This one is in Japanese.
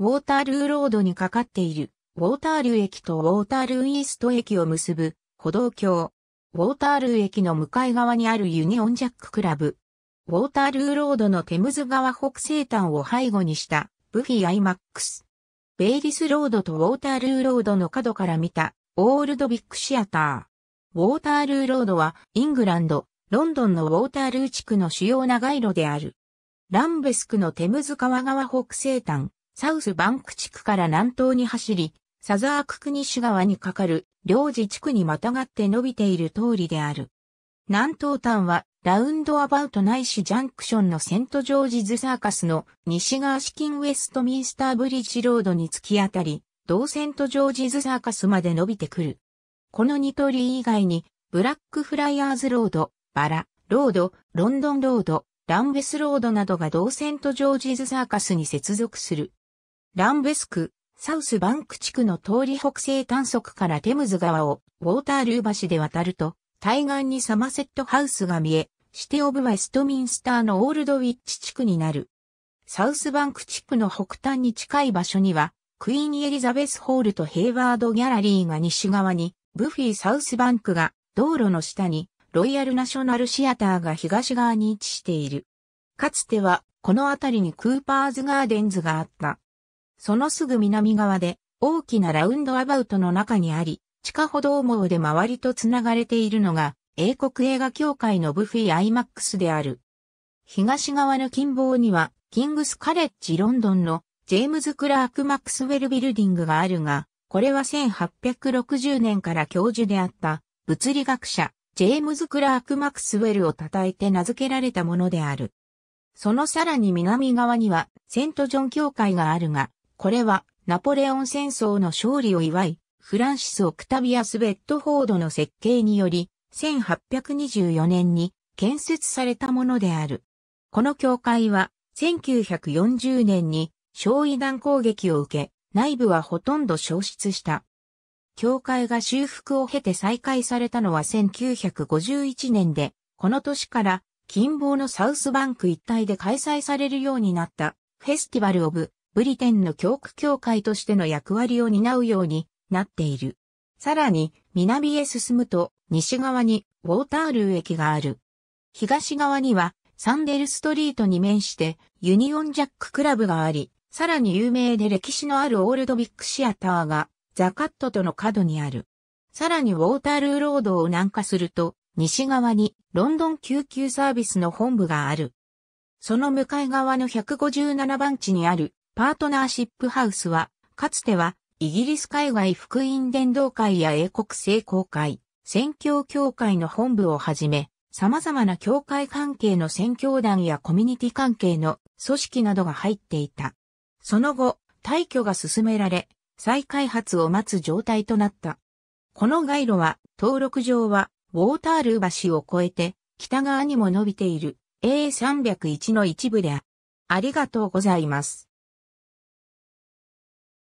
ウォータールーロードにかかっている、ウォータールー駅とウォータールーイースト駅を結ぶ、歩道橋。ウォータールー駅の向かい側にあるユニオンジャッククラブ。ウォータールーロードのテムズ川北西端を背後にした、ブフィアイマックス。ベイリスロードとウォータールーロードの角から見た、オールドビッグシアター。ウォータールーロードは、イングランド、ロンドンのウォータールー地区の主要な街路である。ランベスクのテムズ川川北西端、サウスバンク地区から南東に走り、サザーク国主川に架かる領事地区にまたがって伸びている通りである。南東端はラウンドアバウトないしジャンクションのセントジョージズサーカスの西側資金ウェストミンスターブリッジロードに突き当たり、同セントジョージズサーカスまで伸びてくる。この2通り以外に、ブラックフライヤーズロード、バラ、ロード、ロンドンロード、ランベスロードなどが同セントジョージズサーカスに接続する。ランベスク、サウスバンク地区の通り北西短足からテムズ川をウォータールー橋で渡ると、対岸にサマセットハウスが見え、シテオブ・ウェストミンスターのオールドウィッチ地区になる。サウスバンク地区の北端に近い場所には、クイーン・エリザベス・ホールとヘイワード・ギャラリーが西側に、ブフィー・サウスバンクが道路の下に、ロイヤル・ナショナル・シアターが東側に位置している。かつては、この辺りにクーパーズ・ガーデンズがあった。そのすぐ南側で大きなラウンドアバウトの中にあり、地下歩道網で周りと繋がれているのが、英国映画協会のブフィーマックスである。東側の近傍には、キングスカレッジロンドンのジェームズ・クラーク・マックスウェルビルディングがあるが、これは1860年から教授であった物理学者、ジェームズ・クラーク・マックスウェルを称えて名付けられたものである。そのさらに南側にはセントジョン教会があるが、これはナポレオン戦争の勝利を祝い、フランシス・オクタビアス・ベッドフォードの設計により、1824年に建設されたものである。この教会は、1940年に焼夷弾攻撃を受け、内部はほとんど消失した。教会が修復を経て再開されたのは1951年で、この年から近傍のサウスバンク一帯で開催されるようになったフェスティバル・オブ・ブリテンの教区協会としての役割を担うようになっている。さらに、南へ進むと、西側にウォータールー駅がある。東側には、サンデルストリートに面して、ユニオンジャッククラブがあり、さらに有名で歴史のあるオールドビッグシアターが、ザカットとの角にある。さらにウォータールーロードを南下すると、西側にロンドン救急サービスの本部がある。その向かい側の157番地にあるパートナーシップハウスは、かつては、イギリス海外福音伝道会や英国聖公会、宣教協会の本部をはじめ、様々な教会関係の宣教団やコミュニティ関係の組織などが入っていた。その後、退去が進められ、再開発を待つ状態となった。この街路は、登録上は、ウォータールー橋を越えて、北側にも伸びている A301 の一部である。ありがとうございます。